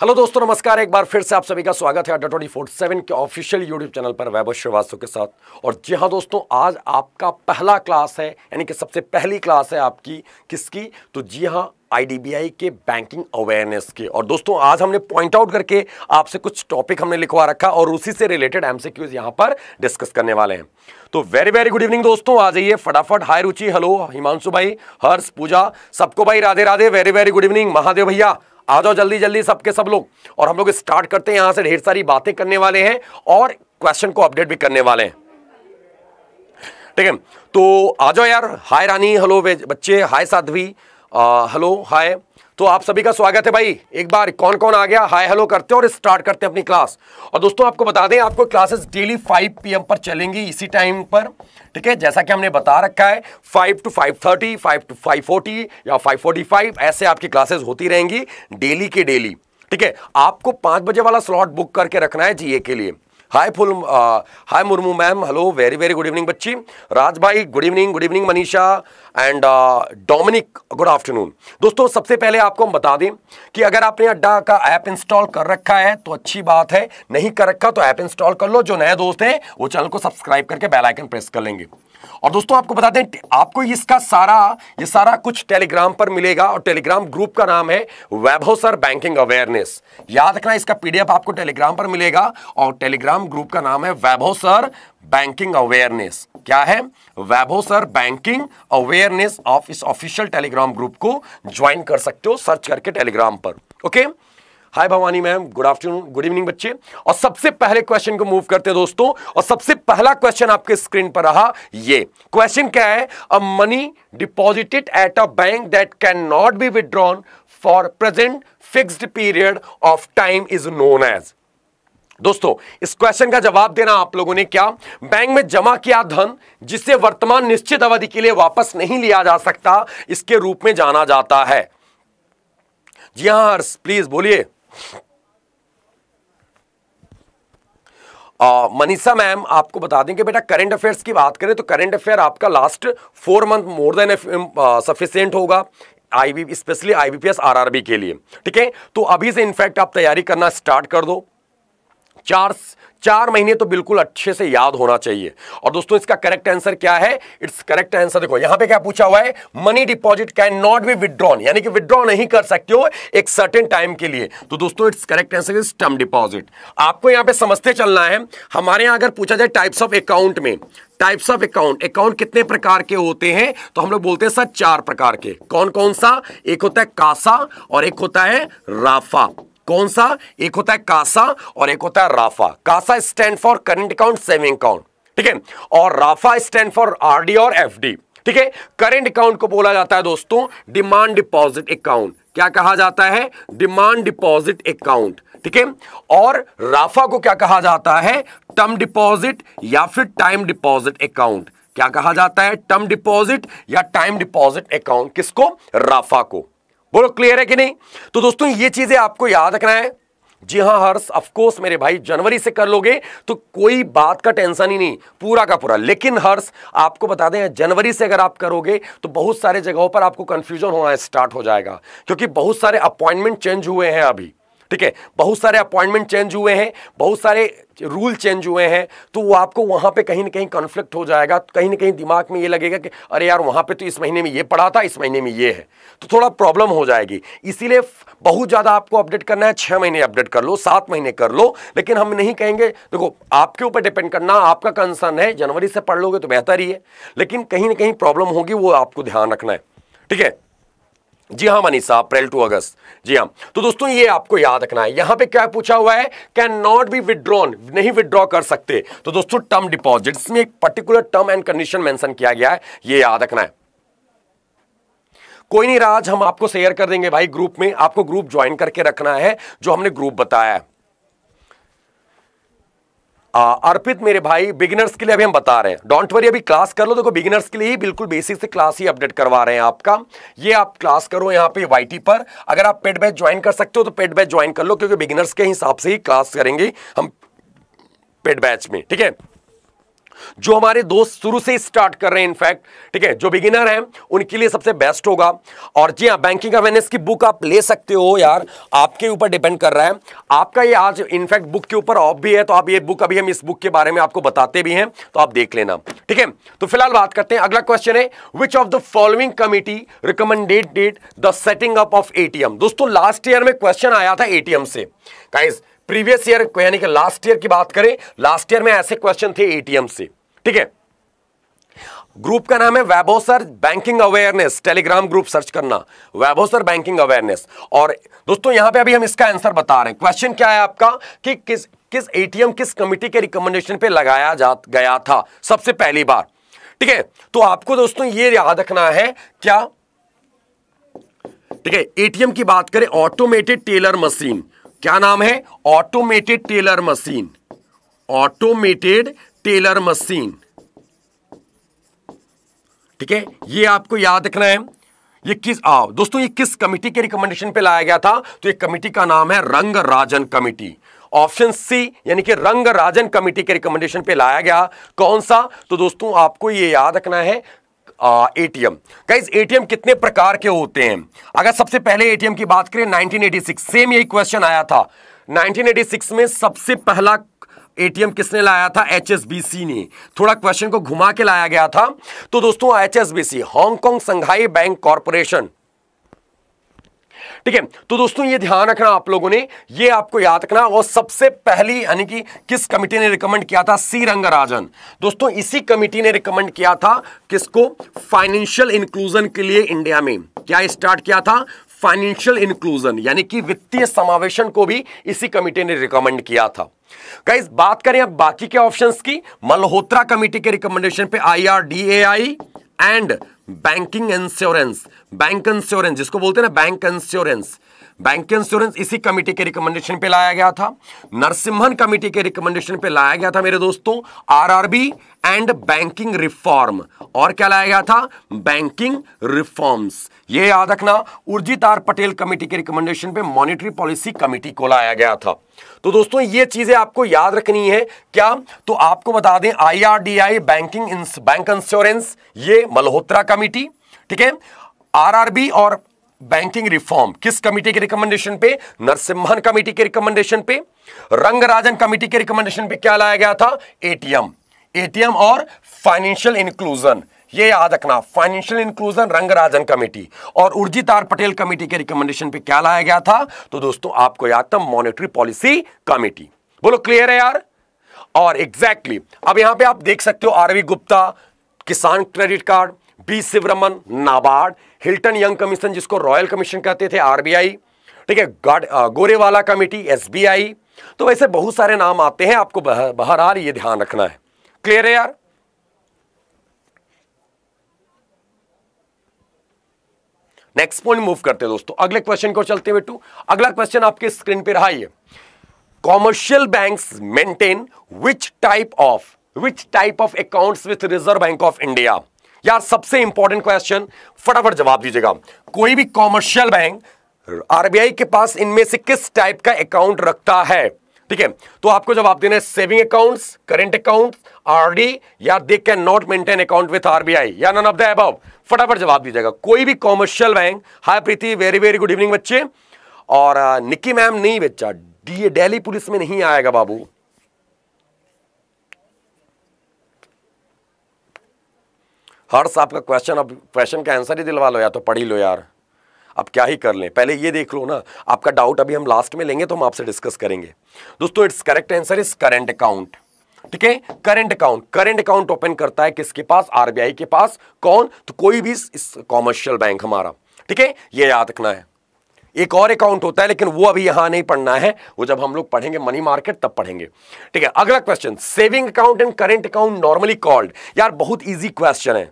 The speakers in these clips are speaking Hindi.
हेलो दोस्तों नमस्कार एक बार फिर से आप सभी का स्वागत है अड्डा ट्वेंटी फोर सेवन के ऑफिशियल यूट्यूब चैनल पर वैभव श्रीवास्तव के साथ और जी हाँ दोस्तों आज आपका पहला क्लास है यानी कि सबसे पहली क्लास है आपकी किसकी तो जी हाँ आईडीबीआई के बैंकिंग अवेयरनेस के और दोस्तों आज हमने पॉइंट आउट करके आपसे कुछ टॉपिक हमने लिखवा रखा और उसी से रिलेटेड एमसीक्यूज यहां पर डिस्कस करने वाले हैं तो वेरी वेरी गुड इवनिंग दोस्तों आ जाइए फटाफट हाय रुचि हेलो हिमांशु भाई हर्ष पूजा सबको भाई Radhe Radhe very very good evening Mahadev भैया आ जाओ जल्दी जल्दी सबके सब लोग और हम लोग स्टार्ट करते हैं यहां से ढेर सारी बातें करने वाले हैं और क्वेश्चन को अपडेट भी करने वाले हैं ठीक है तो आ जाओ यार हाय रानी हेलो बच्चे हाय साध्वी हेलो हाय तो आप सभी का स्वागत है भाई एक बार कौन कौन आ गया हाय हेलो करते हैं और स्टार्ट करते हैं अपनी क्लास और दोस्तों आपको बता दें आपको क्लासेस डेली 5 पीएम पर चलेंगी इसी टाइम पर ठीक है जैसा कि हमने बता रखा है 5 टू 5:30, 5 टू 5:40 या 5:45 ऐसे आपकी क्लासेस होती रहेंगी डेली के डेली ठीक है आपको पाँच बजे वाला स्लॉट बुक करके रखना है जीए के लिए hi full hi Murmu ma'am hello very very good evening बच्ची राज भाई good evening good evening Manisha and Dominic good afternoon दोस्तों सबसे पहले आपको हम बता दें कि अगर आपने अड्डा का ऐप इंस्टॉल कर रखा है तो अच्छी बात है नहीं कर रखा तो ऐप इंस्टॉल कर लो जो नए दोस्त हैं वो चैनल को सब्सक्राइब करके बेलाइकन प्रेस कर लेंगे और दोस्तों आपको बता दें आपको इसका सारा ये सारा कुछ टेलीग्राम पर मिलेगा और टेलीग्राम ग्रुप का नाम है वैभव सर बैंकिंग अवेयरनेस याद रखना इसका पीडीएफ आपको टेलीग्राम पर मिलेगा और टेलीग्राम ग्रुप का नाम है वैभोसर सर बैंकिंग अवेयरनेस क्या है Vaibhav sir banking awareness of इस ऑफिशियल टेलीग्राम ग्रुप को ज्वाइन कर सकते हो सर्च करके टेलीग्राम पर okay okay? Hi Bhavani ma'am good afternoon good evening बच्चे और सबसे पहले क्वेश्चन को मूव करते दोस्तों और सबसे पहला क्वेश्चन आपके स्क्रीन पर रहा ये क्वेश्चन क्या है a money deposited at a bank that can not be withdrawn for present fixed period of time is known as दोस्तों इस क्वेश्चन का जवाब देना आप लोगों ने क्या बैंक में जमा किया धन जिसे वर्तमान निश्चित अवधि के लिए वापस नहीं लिया जा सकता इसके रूप में जाना जाता है जी हाँ हर्ष प्लीज बोलिए मनीषा मैम आपको बता दें कि बेटा करंट अफेयर्स की बात करें तो करंट अफेयर आपका last four month more than sufficient होगा आईवी स्पेशली आईबीपीएस आरआरबी के लिए ठीक है तो अभी से इनफैक्ट आप तैयारी करना स्टार्ट कर दो चार चार महीने तो बिल्कुल अच्छे से याद होना चाहिए और दोस्तों इसका करेक्ट आंसर क्या है इट्स करेक्ट आंसर देखो यहां पे क्या पूछा हुआ है money deposit can not be withdrawn यानी कि विद्रॉ नहीं कर सकते हो एक सर्टेन टाइम के लिए तो दोस्तों it's correct answer is term deposit आपको यहां पर समझते चलना है हमारे यहां अगर पूछा जाए टाइप्स ऑफ अकाउंट में टाइप्स ऑफ अकाउंट अकाउंट कितने प्रकार के होते हैं तो हम लोग बोलते हैं सर चार प्रकार के कौन कौन सा एक होता है कासा और एक होता है राफा कौन सा एक होता है कासा और एक होता है राफा CASA stand for current account saving account ठीक है और राफा स्टैंड फॉर आरडी और एफडी ठीक है करेंट अकाउंट को बोला जाता है दोस्तों डिमांड डिपॉजिट अकाउंट क्या कहा जाता है डिमांड डिपॉजिट अकाउंट ठीक है और राफा को क्या कहा जाता है टर्म डिपॉजिट या फिर टाइम डिपॉजिट अकाउंट क्या कहा जाता है टर्म डिपॉजिट या टाइम डिपॉजिट अकाउंट किसको राफा को बोलो क्लियर है कि नहीं तो दोस्तों ये चीजें आपको याद रखना है जी हाँ हर्ष ऑफकोर्स मेरे भाई जनवरी से कर लोगे तो कोई बात का टेंशन ही नहीं पूरा का पूरा लेकिन हर्ष आपको बता दें जनवरी से अगर आप करोगे तो बहुत सारे जगहों पर आपको कंफ्यूजन होना स्टार्ट हो जाएगा क्योंकि बहुत सारे अपॉइंटमेंट चेंज हुए हैं अभी ठीक है बहुत सारे अपॉइंटमेंट चेंज हुए हैं बहुत सारे रूल चेंज हुए हैं तो वो आपको वहाँ पे कहीं ना कहीं कॉन्फ्लिक्ट हो जाएगा तो कहीं ना कहीं दिमाग में ये लगेगा कि अरे यार वहाँ पे तो इस महीने में ये पढ़ा था इस महीने में ये है तो थोड़ा प्रॉब्लम हो जाएगी इसीलिए बहुत ज़्यादा आपको अपडेट करना है छः महीने अपडेट कर लो सात महीने कर लो लेकिन हम नहीं कहेंगे देखो आपके ऊपर डिपेंड करना आपका कंसर्न है जनवरी से पढ़ लोगे तो बेहतर ही है लेकिन कहीं ना कहीं प्रॉब्लम होगी वो आपको ध्यान रखना है ठीक है जी हाँ मनीषा अप्रैल टू अगस्त जी हाँ तो दोस्तों ये आपको याद रखना है यहां पे क्या पूछा हुआ है कैन नॉट बी विदड्रॉन नहीं विदड्रॉ कर सकते तो दोस्तों टर्म डिपॉजिट में एक particular term and condition mention किया गया है ये याद रखना है कोई नहीं राज हम आपको शेयर कर देंगे भाई ग्रुप में आपको ग्रुप ज्वाइन करके रखना है जो हमने ग्रुप बताया है आ, अर्पित मेरे भाई बिगिनर्स के लिए अभी हम बता रहे हैं डोंट वरी अभी क्लास कर लो देखो बिगिनर्स के लिए ही बिल्कुल बेसिक से क्लास ही अपडेट करवा रहे हैं आपका ये आप क्लास करो यहाँ पे वाईटी पर अगर आप पेड बैच ज्वाइन कर सकते हो तो पेड बैच ज्वाइन कर लो क्योंकि बिगिनर्स के हिसाब से ही क्लास करेंगे हम पेड बैच में ठीक है जो हमारे दोस्त शुरू से स्टार्ट कर रहे हैं इनफैक्ट ठीक है जो बिगिनर हैं उनके लिए सबसे बेस्ट होगा और जी हाँ बैंकिंग अवेयरनेस की बुक आप ले सकते हो यार आपके ऊपर डिपेंड कर रहा है आपका ये आज इनफैक्ट बुक के ऊपर ऑफ भी है तो आप ये बुक अभी हम इस बुक के बारे में आपको बताते भी हैं तो आप देख लेना ठीक है तो फिलहाल बात करते हैं अगला क्वेश्चन है which of the following committee recommended the setting up of ATM दोस्तों लास्ट ईयर में क्वेश्चन आया था एटीएम से गाइस प्रीवियस ईयर यानी कि लास्ट ईयर की बात करें लास्ट ईयर में ऐसे क्वेश्चन थे एटीएम से ठीक है ग्रुप का नाम है Vaibhav sir banking awareness Telegram group search करना वैभोसर बैंकिंग अवेयरनेस और दोस्तों यहां पे अभी हम इसका आंसर बता रहे हैं क्वेश्चन क्या है आपका कि किस किस एटीएम किस कमिटी के रिकमेंडेशन पे लगाया जा गया था सबसे पहली बार ठीक है तो आपको दोस्तों ये याद रखना है क्या ठीक है एटीएम की बात करें ऑटोमेटेड टेलर मशीन क्या नाम है automated teller machine automated teller machine ठीक है ये आपको याद रखना है ये किस आओ दोस्तों ये किस कमेटी के रिकमेंडेशन पे लाया गया था तो ये कमेटी का नाम है रंग राजन कमेटी ऑप्शन सी यानी कि रंग राजन कमेटी के रिकमेंडेशन पे लाया गया कौन सा तो दोस्तों आपको ये याद रखना है एटीएम गाइज एटीएम कितने प्रकार के होते हैं अगर सबसे पहले एटीएम की बात करें 1986 सेम यही क्वेश्चन आया था 1986 में सबसे पहला एटीएम किसने लाया था एचएसबीसी ने थोड़ा क्वेश्चन को घुमा के लाया गया था तो दोस्तों HSBC Hong Kong Shanghai bank corporation ठीक है तो दोस्तों ये ध्यान रखना आप लोगों ने ये आपको याद रखना और सबसे पहली यानी कि किस कमिटी ने रिकमेंड किया था सी रंगराजन दोस्तों इसी कमिटी ने रिकमेंड किया था किसको फाइनेंशियल इंक्लूजन के लिए इंडिया में क्या स्टार्ट किया था फाइनेंशियल इंक्लूजन यानी कि वित्तीय समावेशन को भी इसी कमिटी ने रिकमेंड किया था गाइस बात करें अब बाकी के ऑप्शंस की मल्होत्रा कमिटी के रिकमेंडेशन पे IRDAI and banking insurance bank insurance जिसको बोलते हैं ना बैंक इंश्योरेंस बैंक इंश्योरेंस इसी कमिटी के रिकमेंडेशन पे लाया गया था नरसिम्हन कमिटी के रिकमेंडेशन पे लाया गया था मेरे दोस्तों आरआरबी एंड बैंकिंग रिफॉर्म और क्या लाया गया था बैंकिंग रिफॉर्म्स ये याद रखना उर्जित आर पटेल कमेटी के रिकमेंडेशन पे मॉनेटरी पॉलिसी कमेटी को लाया गया था तो दोस्तों ये चीजें आपको याद रखनी है क्या तो आपको बता दें आईआरडीआई बैंकिंग बैंक इंश्योरेंस ये मल्होत्रा कमेटी ठीक है आरआरबी और बैंकिंग रिफॉर्म किस कमेटी के रिकमेंडेशन पे नरसिम्हन कमेटी के रिकमेंडेशन पे रंगराजन कमेटी के रिकमेंडेशन पे क्या लाया गया था एटीएम एटीएम और फाइनेंशियल इंक्लूजन ये याद रखना फाइनेंशियल इंक्लूजन रंगराजन कमेटी और उर्जित आर पटेल कमेटी के रिकमेंडेशन पे क्या लाया गया था तो दोस्तों आपको याद था मॉनेटरी पॉलिसी कमेटी बोलो क्लियर है यार और एग्जैक्टली exactly, अब यहां पे आप देख सकते हो RV Gupta Kisan credit card B Sivaraman NABARD Hilton Young commission जिसको रॉयल कमीशन कहते थे आरबीआई ठीक है गोरेवाला कमेटी एस तो वैसे बहुत सारे नाम आते हैं आपको बहरहाल ये ध्यान रखना है क्लियर है यार नेक्स्ट पॉइंट मूव करते हैं दोस्तों अगले क्वेश्चन को चलते हैं बेटू अगला क्वेश्चन आपके स्क्रीन पे रहा ये commercial banks maintain which type of which type of accounts with reserve bank of India यार सबसे इंपॉर्टेंट क्वेश्चन फटाफट जवाब दीजिएगा कोई भी कॉमर्शियल बैंक आरबीआई के पास इनमें से किस टाइप का अकाउंट रखता है ठीक है तो आपको जवाब देना है saving accounts current account RD या they can not maintain account with RBI या नन ऑफ द अबव फटाफट जवाब दीजिएगा कोई भी commercial bank hi Preeti very very good evening बच्चे और निक्की मैम नहीं बच्चा डेली पुलिस में नहीं आएगा बाबू हर्ष आपका क्वेश्चन अब क्वेश्चन का आंसर ही दिलवा लो या तो पढ़ी लो यार अब क्या ही कर लें पहले ये देख लो ना आपका डाउट अभी हम लास्ट में लेंगे तो हम आपसे डिस्कस करेंगे दोस्तों it's correct answer is current account ठीक है current account current account open करता है किसके पास आरबीआई के पास कौन तो कोई भी कॉमर्शियल बैंक हमारा ठीक है ये याद रखना है एक और अकाउंट होता है लेकिन वो अभी यहां नहीं पढ़ना है वो जब हम लोग पढ़ेंगे मनी मार्केट तब पढ़ेंगे ठीक है अगला question saving account and current account normally called यार बहुत इजी क्वेश्चन है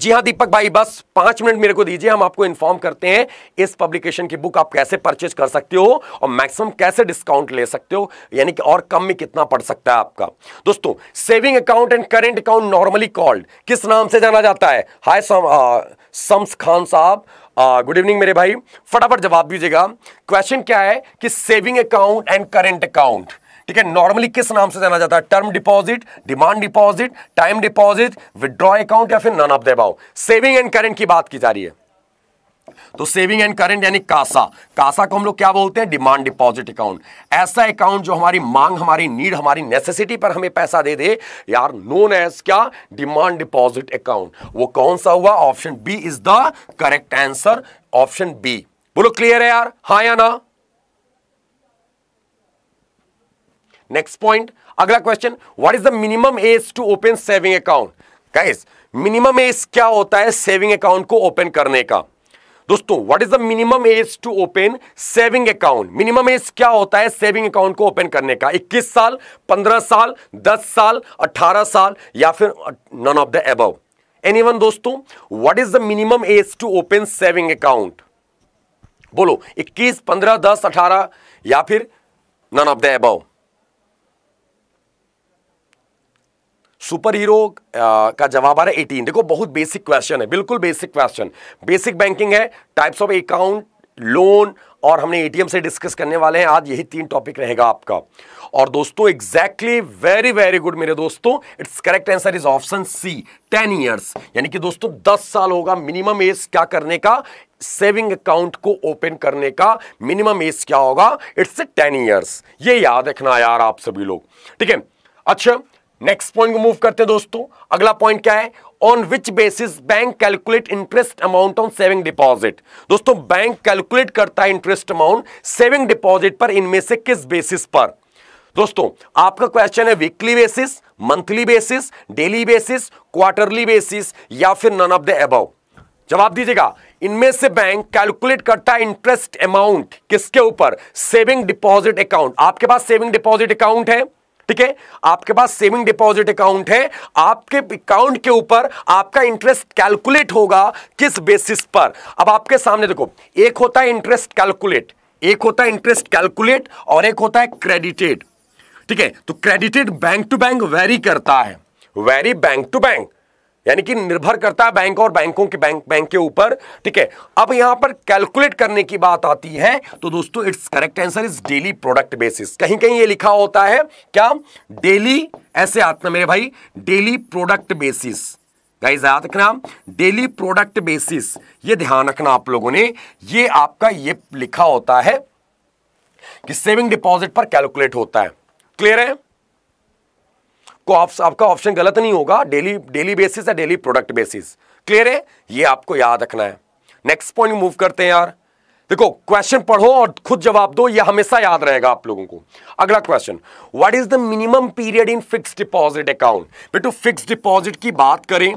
जी हाँ दीपक भाई बस पांच मिनट मेरे को दीजिए हम आपको इन्फॉर्म करते हैं इस पब्लिकेशन की बुक आप कैसे परचेज कर सकते हो और मैक्सिमम कैसे डिस्काउंट ले सकते हो यानी कि और कम में कितना पड़ सकता है आपका दोस्तों saving account and current account normally called किस नाम से जाना जाता है हाय शम्स खान साहब गुड इवनिंग मेरे भाई फटाफट जवाब दीजिएगा क्वेश्चन क्या है कि saving account and current account ठीक है नॉर्मली किस नाम से जाना जाता है term deposit demand deposit time deposit withdraw account या फिर none of the above saving and current की बात की जा रही है तो सेविंग एंड करेंट यानी कासा कासा को हम लोग क्या बोलते हैं डिमांड डिपॉजिट अकाउंट ऐसा अकाउंट जो हमारी मांग हमारी नीड हमारी नेसेसिटी पर हमें पैसा दे दे यार नोन एज क्या डिमांड डिपॉजिट अकाउंट वो कौन सा हुआ option B is the correct answer option B बोलो क्लियर है यार हा या ना नेक्स्ट पॉइंट अगला question what is the minimum age to open saving account guys minimum age क्या होता है सेविंग अकाउंट को ओपन करने का दोस्तों what is the minimum age to open saving account minimum age क्या होता है सेविंग अकाउंट को ओपन करने का 21 साल 15 साल 10 साल 18 साल या फिर none of the above anyone दोस्तों what is the minimum age to open saving account बोलो 21 15 10 18 या फिर none of the above super hero uh, का जवाब आ रहा है एटीन देखो बहुत बेसिक क्वेश्चन है बिल्कुल बेसिक क्वेश्चन बेसिक बैंकिंग है टाइप्स ऑफ अकाउंट लोन और हमने एटीएम से डिस्कस करने वाले हैं आज यही तीन टॉपिक रहेगा आपका और दोस्तों एग्जैक्टली वेरी वेरी गुड मेरे दोस्तों it's correct answer is option C ten years यानी कि दोस्तों दस साल होगा मिनिमम एज क्या करने का सेविंग अकाउंट को ओपन करने का मिनिमम एज क्या होगा इट्स टेन ईयर्स ये याद रखना यार आप सभी लोग ठीक है अच्छा नेक्स्ट पॉइंट को मूव करते हैं दोस्तों अगला पॉइंट क्या है on which basis bank calculate interest amount on saving deposit दोस्तों बैंक कैलकुलेट करता है इंटरेस्ट अमाउंट सेविंग डिपॉजिट पर इनमें से किस बेसिस पर दोस्तों आपका क्वेश्चन है weekly basis monthly basis daily basis quarterly basis या फिर नन ऑफ द अब जवाब दीजिएगा इनमें से बैंक कैलकुलेट करता है इंटरेस्ट अमाउंट किसके ऊपर सेविंग डिपॉजिट अकाउंट आपके पास सेविंग डिपॉजिट अकाउंट है ठीक है आपके पास सेविंग डिपॉजिट अकाउंट है आपके अकाउंट के ऊपर आपका इंटरेस्ट कैलकुलेट होगा किस बेसिस पर अब आपके सामने देखो एक होता है इंटरेस्ट कैलकुलेट एक होता है इंटरेस्ट कैलकुलेट और एक होता है क्रेडिटेड ठीक है तो credited bank to bank vary करता है वेरी बैंक टू बैंक यानी कि निर्भर करता है बैंक और बैंकों के बैंक बैंक के ऊपर ठीक है अब यहां पर कैलकुलेट करने की बात आती है तो दोस्तों it's correct answer is daily product basis कहीं कहीं ये लिखा होता है क्या डेली ऐसे आते मेरे भाई डेली प्रोडक्ट बेसिस गाइज याद रखना डेली प्रोडक्ट बेसिस ये ध्यान रखना आप लोगों ने ये आपका ये लिखा होता है कि सेविंग डिपॉजिट पर कैलकुलेट होता है क्लियर है को आप, आपका ऑप्शन गलत नहीं होगा डेली डेली बेसिस या डेली प्रोडक्ट बेसिस क्लियर है ये आपको याद रखना है नेक्स्ट पॉइंट मूव करते हैं यार देखो क्वेश्चन पढ़ो और खुद जवाब दो ये हमेशा याद रहेगा आप लोगों को अगला question what is the minimum period in fix deposit account बेटू फिक्स डिपॉजिट की बात करें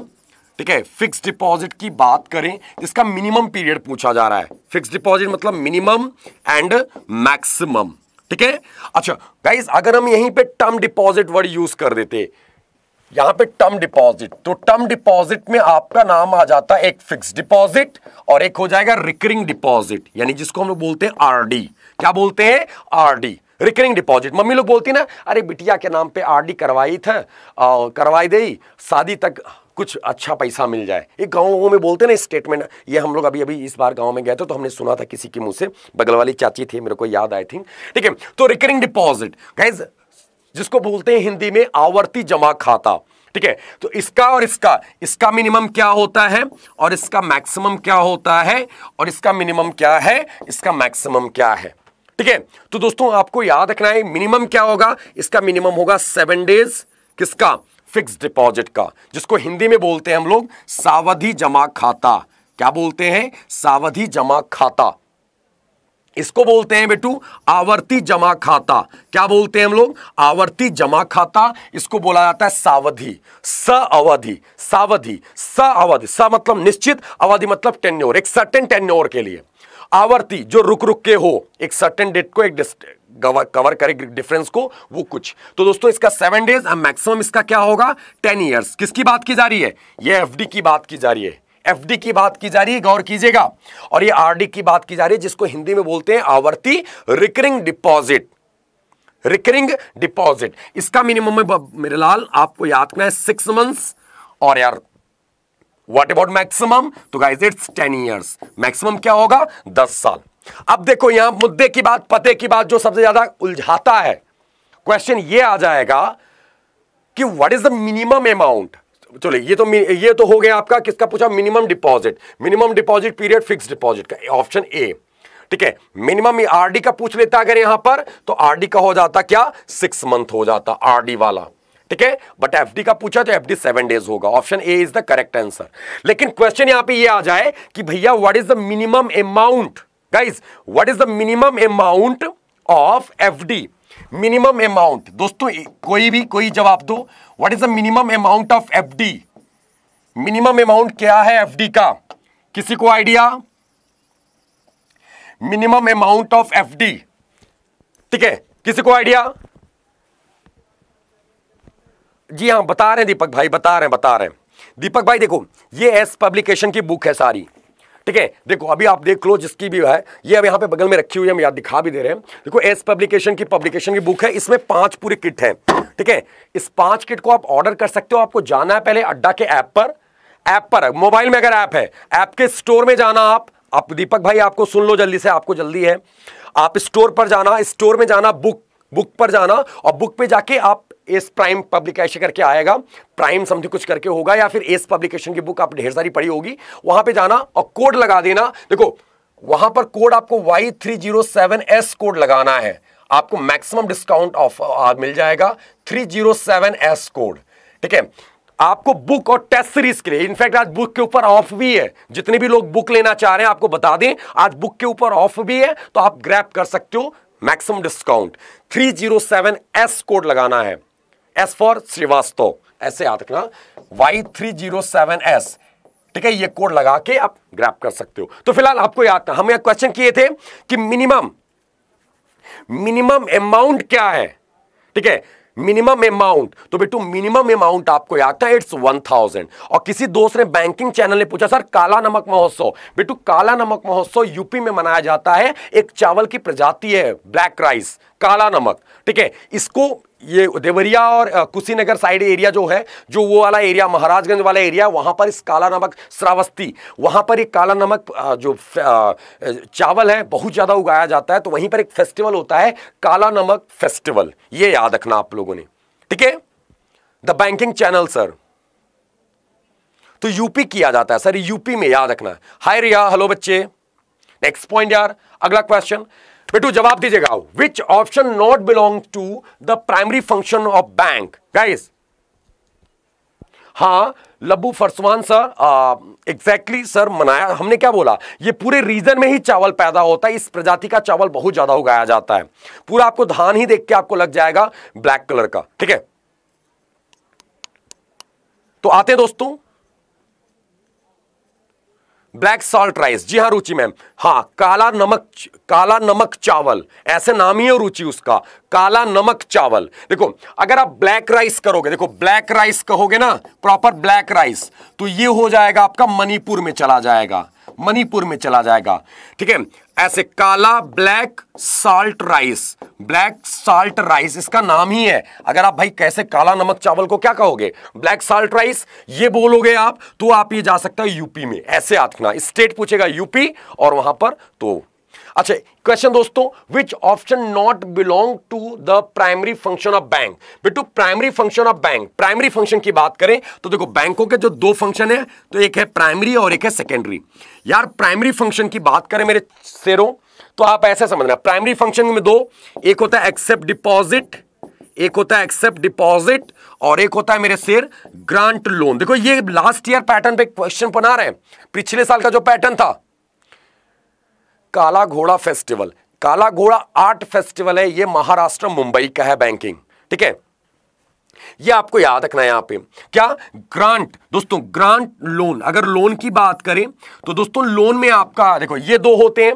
ठीक है फिक्स डिपॉजिट की बात करें इसका मिनिमम पीरियड पूछा जा रहा है फिक्स डिपॉजिट मतलब मिनिमम एंड मैक्सिमम ठीक है अच्छा गाइज अगर हम यहीं पे टर्म डिपॉजिट वर्ड यूज कर देते यहां पे टर्म डिपॉजिट तो टर्म डिपॉजिट में आपका नाम आ जाता है एक फिक्स डिपॉजिट और एक हो जाएगा रिकरिंग डिपॉजिट यानी जिसको हम लोग बोलते हैं आरडी क्या बोलते हैं आरडी रिकरिंग डिपॉजिट मम्मी लोग बोलती ना अरे बिटिया के नाम पे आरडी करवाई था करवाई दे शादी तक कुछ अच्छा पैसा मिल जाए ये गाँव में बोलते ना स्टेटमेंट ये हम लोग अभी अभी इस बार गाँव में गए थे तो हमने सुना था किसी के मुँह से बगल वाली चाची थी मेरे को याद आई थिंक ठीक है तो रिकरिंग डिपॉजिट गैज जिसको बोलते हैं हिंदी में आवर्ती जमा खाता ठीक है तो इसका और इसका इसका मिनिमम क्या होता है और इसका मैक्सिमम क्या होता है और इसका मिनिमम क्या है इसका मैक्सिमम क्या है ठीक है तो दोस्तों आपको याद रखना है मिनिमम क्या होगा इसका मिनिमम होगा सेवन डेज किसका फिक्स डिपॉजिट का जिसको हिंदी में बोलते हैं हम लोग सावधि जमा खाता क्या बोलते हैं सावधि जमा खाता इसको बोलते हैं बेटू आवर्ती जमा खाता क्या बोलते हैं हम लोग आवर्ती जमा खाता इसको बोला जाता है सावधि स अवधि सावधि स अवधि स मतलब निश्चित अवधि मतलब टेन्योर एक सर्टेन टेन्योर के लिए आवर्ती जो रुक रुक के हो एक सर्टेन डेट को एक कवर करे डिफरेंस को वो कुछ तो दोस्तों इसका सेवन डेज मैक्सिमम इसका क्या होगा टेन ईयर्स किसकी बात की जा रही है ये एफडी की बात की जा रही है एफडी की बात की जा रही है गौर कीजिएगा और ये आरडी की बात की जा रही है जिसको हिंदी में बोलते हैं आवर्ती रिकरिंग डिपॉजिट रिकरिंग डिपॉजिट इसका मिनिमम में मेरे लाल आपको याद करना है सिक्स मंथ्स और यार व्हाट अबाउट मैक्सिमम तो guys it's ten years maximum क्या होगा दस साल अब देखो यहां मुद्दे की बात पते की बात जो सबसे ज्यादा उलझाता है क्वेश्चन ये आ जाएगा कि what is the minimum amount चलो ये तो ये तो हो गया आपका किसका पूछा minimum deposit minimum deposit period fix deposit का ऑप्शन ए ठीक है मिनिमम आरडी का पूछ लेता अगर यहां पर तो आरडी का हो जाता क्या सिक्स मंथ हो जाता आरडी वाला ठीक है बट एफडी का पूछा तो एफडी सेवन डेज होगा option A is the correct answer लेकिन क्वेश्चन यहां पे ये यह आ जाए कि भैया what is the minimum amount guys what is the minimum amount of FD minimum amount दोस्तों कोई भी कोई जवाब दो what is the minimum amount of FD minimum amount क्या है एफडी का किसी को idea minimum amount of FD ठीक है किसी को आइडिया जी हाँ बता रहे हैं दीपक भाई बता रहे हैं बता रहे हैं दीपक भाई देखो ये एस पब्लिकेशन की बुक है सारी ठीक है देखो अभी आप देख लो जिसकी भी है ये अब यहाँ पे बगल में रखी हुई है हम याद दिखा भी दे रहे हैं देखो एस पब्लिकेशन की पब्लिकेशन की बुक है इसमें पांच पूरी किट है ठीक है इस पांच किट को आप ऑर्डर कर सकते हो आपको जाना है पहले अड्डा के ऐप पर ऐप पर मोबाइल में अगर ऐप है ऐप के स्टोर में जाना आप आप दीपक भाई आपको सुन लो जल्दी से आपको जल्दी है आप स्टोर पर जाना स्टोर में जाना बुक बुक पर जाना और बुक पे जाके आप एस प्राइम पब्लिकेशन करके आएगा प्राइम समथिंग कुछ करके होगा या फिर एस पब्लिकेशन की बुक आप ढेर सारी पढ़ी होगी वहां पे जाना और कोड लगा देना देखो वहां पर कोड आपको Y three zero seven S code लगाना है आपको मैक्सिमम डिस्काउंट ऑफ मिल जाएगा three zero seven S code ठीक है आपको बुक और टेस्ट सीरीज के लिए इनफैक्ट आज बुक के ऊपर ऑफ भी है जितने भी लोग बुक लेना चाह रहे हैं आपको बता दें आज बुक के ऊपर ऑफ भी है तो आप ग्रैप कर सकते हो मैक्सिमम डिस्काउंट 307 एस कोड लगाना है एस फॉर श्रीवास्तव ऐसे याद रखना Y three zero seven S ठीक है ये कोड लगा के आप ग्रैप कर सकते हो तो फिलहाल आपको याद था हम क्वेश्चन किए थे कि मिनिमम मिनिमम अमाउंट क्या है ठीक है मिनिमम अमाउंट तो बेटू मिनिमम अमाउंट आपको याद था इट्स वन थाउजेंड और किसी दोस्त ने बैंकिंग चैनल ने पूछा सर काला नमक महोत्सव बेटू काला नमक महोत्सव यूपी में मनाया जाता है एक चावल की प्रजाति है ब्लैक राइस काला नमक ठीक है इसको ये देवरिया और कुशीनगर साइड एरिया जो है जो वो वाला एरिया महाराजगंज वाला एरिया वहाँ पर इस काला नमक श्रावस्ती वहाँ पर एक काला नमक जो चावल है बहुत ज़्यादा उगाया जाता है तो वहीं पर एक फेस्टिवल होता है काला नमक फेस्टिवल ये याद रखना आप लोगों ने ठीक है द बैंकिंग चैनल सर तो यूपी किया जाता है सर यूपी में याद रखना हाय रिया हेलो बच्चे नेक्स्ट पॉइंट यार अगला क्वेश्चन बेटू जवाब दीजिएगा which option not belong to the primary function of bank guys हाँ Labbu Farswan sir exactly sir मनाया हमने क्या बोला ये पूरे रीजन में ही चावल पैदा होता है इस प्रजाति का चावल बहुत ज़्यादा उगाया जाता है पूरा आपको धान ही देख के आपको लग जाएगा ब्लैक कलर का ठीक है तो आते हैं दोस्तों ब्लैक सॉल्ट राइस जी हाँ रुचि मैम हाँ काला नमक काला नमक चावल ऐसे नाम ही है रुचि उसका काला नमक चावल देखो अगर आप ब्लैक राइस करोगे देखो ब्लैक राइस कहोगे ना प्रॉपर ब्लैक राइस तो ये हो जाएगा आपका मणिपुर में चला जाएगा मणिपुर में चला जाएगा ठीक है ऐसे काला black salt rice black salt rice इसका नाम ही है अगर आप भाई कैसे काला नमक चावल को क्या कहोगे ब्लैक साल्ट राइस ये बोलोगे आप तो आप ये जा सकता है यूपी में ऐसे आखना स्टेट पूछेगा यूपी और वहां पर तो अच्छा क्वेश्चन दोस्तों which option not belong to the primary function of bank बेटू primary function of bank primary function की बात करें तो देखो बैंकों के जो दो फंक्शन है तो एक है प्राइमरी और एक है सेकेंडरी यार प्राइमरी फंक्शन की बात करें मेरे शेरों तो आप ऐसे समझना प्राइमरी फंक्शन में दो एक होता है एक्सेप्ट डिपॉजिट एक होता है एक्सेप्ट डिपॉजिट और एक होता है मेरे शेर ग्रांट लोन देखो ये लास्ट ईयर पैटर्न पे क्वेश्चन बना रहे हैं पिछले साल का जो पैटर्न था काला घोड़ा फेस्टिवल काला घोड़ा आर्ट फेस्टिवल है ये महाराष्ट्र मुंबई का है बैंकिंग ठीक है ये आपको याद रखना है यहां पे क्या ग्रांट दोस्तों ग्रांट लोन अगर लोन की बात करें तो दोस्तों लोन में आपका देखो ये दो होते हैं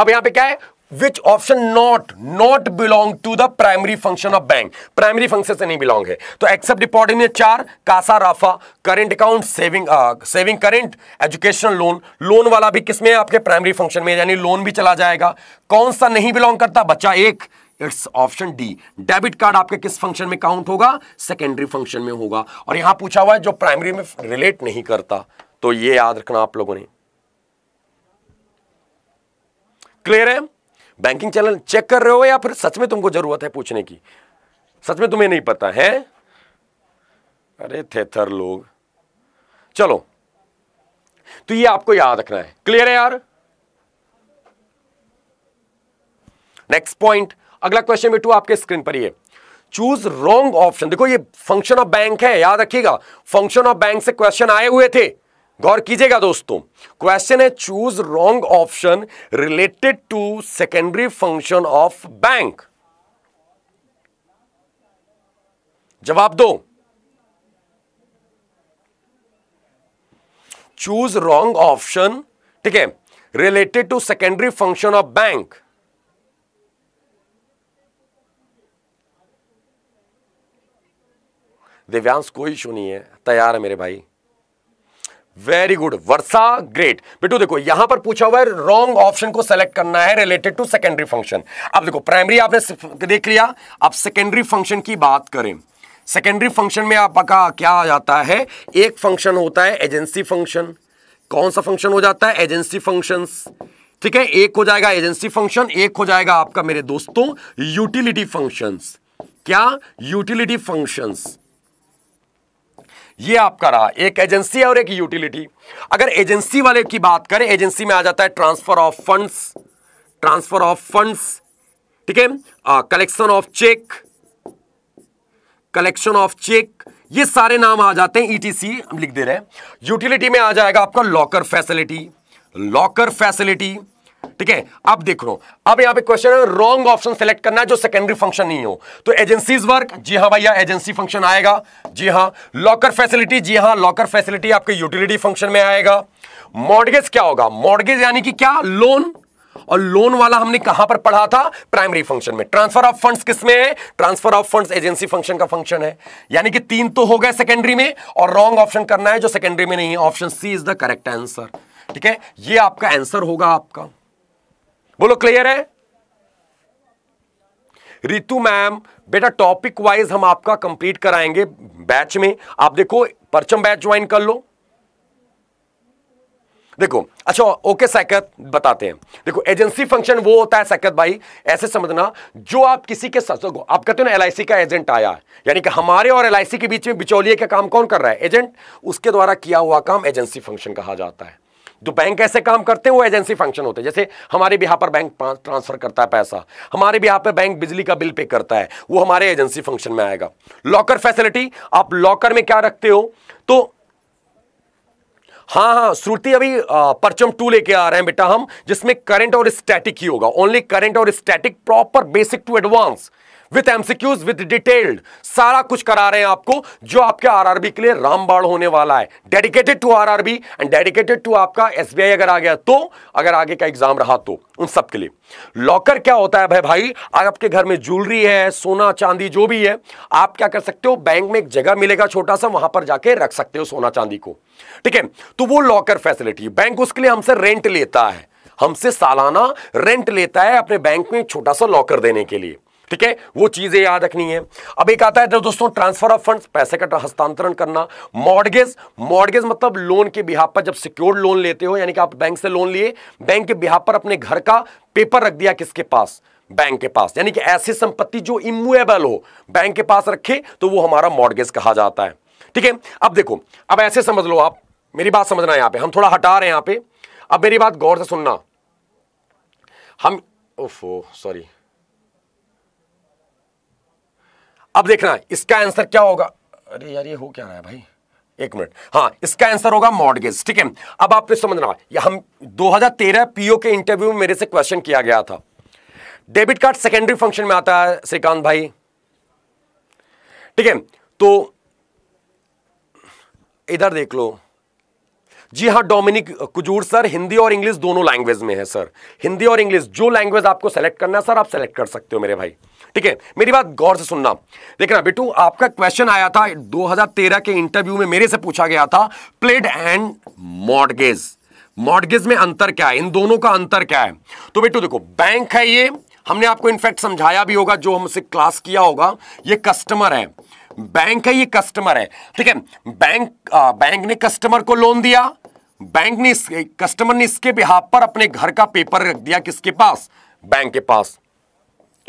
अब यहां पे क्या है which option not not belong to the primary function of bank primary function से नहीं बिलोंग है तो एक्सेप्ट डिपॉजिट में चार कासा राफा current account saving saving current educational loan loan वाला भी किसमें है आपके प्राइमरी फंक्शन में यानी लोन भी चला जाएगा कौन सा नहीं बिलोंग करता बच्चा एक it's option D debit card आपके किस फंक्शन में काउंट होगा सेकेंडरी फंक्शन में होगा और यहां पूछा हुआ है जो प्राइमरी में रिलेट नहीं करता तो ये याद रखना आप लोगों ने क्लियर है बैंकिंग चैनल चेक कर रहे हो या फिर सच में तुमको जरूरत है पूछने की सच में तुम्हें नहीं पता है अरे थेथर लोग चलो तो ये आपको याद रखना है क्लियर है यार नेक्स्ट पॉइंट अगला क्वेश्चन बेटू आपके स्क्रीन पर ही है चूज रॉन्ग ऑप्शन देखो ये फंक्शन ऑफ बैंक है याद रखिएगा फंक्शन ऑफ बैंक से क्वेश्चन आए हुए थे गौर कीजिएगा दोस्तों क्वेश्चन है choose wrong option related to secondary function of bank जवाब दो चूज रॉन्ग ऑप्शन ठीक है related to secondary function of bank Divyansh कोई इशू नहीं है तैयार है मेरे भाई वेरी गुड वर्षा ग्रेट बेटू देखो यहां पर पूछा हुआ है रॉन्ग ऑप्शन को सेलेक्ट करना है रिलेटेड टू सेकेंडरी फंक्शन अब देखो प्राइमरी आपने देख लिया अब सेकेंडरी फंक्शन की बात करें सेकेंडरी फंक्शन में आपका क्या आ जाता है एक फंक्शन होता है एजेंसी फंक्शन कौन सा फंक्शन हो जाता है एजेंसी फंक्शंस ठीक है एक हो जाएगा एजेंसी फंक्शन एक हो जाएगा आपका मेरे दोस्तों यूटिलिटी फंक्शंस क्या यूटिलिटी फंक्शंस ये आपका रहा एक एजेंसी और एक यूटिलिटी अगर एजेंसी वाले की बात करें एजेंसी में आ जाता है transfer of funds transfer of funds ठीक है collection of cheque collection of cheque ये सारे नाम आ जाते हैं ईटीसी e हम लिख दे रहे हैं यूटिलिटी में आ जाएगा आपका लॉकर फैसिलिटी लॉकर फैसिलिटी ठीक है अब देख लो अब यहां पे क्वेश्चन है रॉन्ग ऑप्शन सेलेक्ट करना है जो सेकेंडरी फंक्शन नहीं हो तो एजेंसीज वर्क जी हाँ भैया एजेंसी फंक्शन आएगा जी हाँ लॉकर फैसिलिटी जी हाँ लॉकर फैसिलिटी आपके यूटिलिटी फंक्शन में आएगा मॉडगेज क्या होगा मॉडगेज यानी कि क्या लोन और लोन वाला हमने कहां पर पढ़ा था प्राइमरी फंक्शन में ट्रांसफर ऑफ फंड्स किस में है transfer of funds agency function का फंक्शन है यानी कि तीन तो हो गए सेकेंडरी में और रॉन्ग ऑप्शन करना है जो सेकेंडरी में नहीं है option C is the correct answer ठीक है ये आपका आंसर होगा आपका बोलो क्लियर है रितु मैम बेटा टॉपिक वाइज हम आपका कंप्लीट कराएंगे बैच में आप देखो परचम बैच ज्वाइन कर लो देखो अच्छा ओके सैकत बताते हैं देखो एजेंसी फंक्शन वो होता है सैकत भाई ऐसे समझना जो आप किसी के साथ आप कहते हो ना एल का एजेंट आया यानी कि हमारे और एल के बीच में बिचौलिए का काम कौन कर रहा है एजेंट उसके द्वारा किया हुआ काम एजेंसी फंक्शन कहा जाता है जो बैंक ऐसे काम करते हैं वो एजेंसी फंक्शन होते हैं जैसे हमारे भी यहाँ पर बैंक ट्रांसफर करता है पैसा हमारे भी यहाँ पर बैंक बिजली का बिल पे करता है वो हमारे एजेंसी फंक्शन में आएगा लॉकर फैसिलिटी आप लॉकर में क्या रखते हो तो हाँ हाँ श्रुति अभी परचम टू लेके आ रहे हैं बेटा हम जिसमें करंट और स्टैटिक ही होगा ओनली करंट और static proper basic to advance with MCQs with detailed सारा कुछ करा रहे हैं आपको जो आपके आरआरबी के लिए रामबाड़ होने वाला है dedicated to RRB and dedicated to आपका एसबीआई अगर आ गया तो अगर आगे का एग्जाम रहा तो उन सब के लिए लॉकर क्या होता है भाई भाई आपके घर में ज्वेलरी है सोना चांदी जो भी है आप क्या कर सकते हो बैंक में एक जगह मिलेगा छोटा सा वहां पर जाके रख सकते हो सोना चांदी को ठीक है तो वो लॉकर फैसिलिटी बैंक उसके लिए हमसे रेंट लेता है हमसे सालाना रेंट लेता है अपने बैंक में छोटा सा लॉकर देने के लिए ठीक है वो चीजें याद रखनी है अब एक आता है तो दोस्तों ट्रांसफर ऑफ फंड्स पैसे का हस्तांतरण करना मॉडगेज मॉडगेज मतलब लोन के बिहार पर जब सिक्योर्ड लोन लेते हो यानी कि आप बैंक से लोन लिए बैंक के बिहार पर अपने घर का पेपर रख दिया किसके पास बैंक के पास यानी कि ऐसी संपत्ति जो इमुएबल हो बैंक के पास रखे तो वो हमारा मॉडगेज कहा जाता है ठीक है अब देखो अब ऐसे समझ लो आप मेरी बात समझना यहां पे हम थोड़ा हटा रहे हैं यहां पे अब मेरी बात गौर से सुनना हम ओफो सॉरी अब देखना इसका आंसर क्या होगा अरे यार ये हो क्या रहा है भाई एक मिनट हाँ इसका आंसर होगा मॉडगेज ठीक है अब आपने समझना ये हम 2013 पीओ के इंटरव्यू में मेरे से क्वेश्चन किया गया था डेबिट कार्ड सेकेंडरी फंक्शन में आता है श्रीकांत भाई ठीक है तो इधर देख लो जी हाँ डोमिनिक कुजूर सर हिंदी और इंग्लिश दोनों लैंग्वेज में है सर हिंदी और इंग्लिश जो लैंग्वेज आपको सेलेक्ट करना है सर आप सेलेक्ट कर सकते हो मेरे भाई ठीक है मेरी बात गौर से सुनना देखना बेटू आपका क्वेश्चन आया था 2013 के इंटरव्यू में मेरे से पूछा गया था प्लेड एंड मॉडगेज मॉडगेज में अंतर क्या है इन दोनों का अंतर क्या है तो बिटू देखो बैंक है ये हमने आपको इनफैक्ट समझाया भी होगा जो हमसे क्लास किया होगा ये कस्टमर है बैंक है ये कस्टमर है ठीक है बैंक आ, बैंक ने कस्टमर को लोन दिया बैंक ने कस्टमर ने इसके बिहाफ पर अपने घर का पेपर रख दिया किसके पास बैंक के पास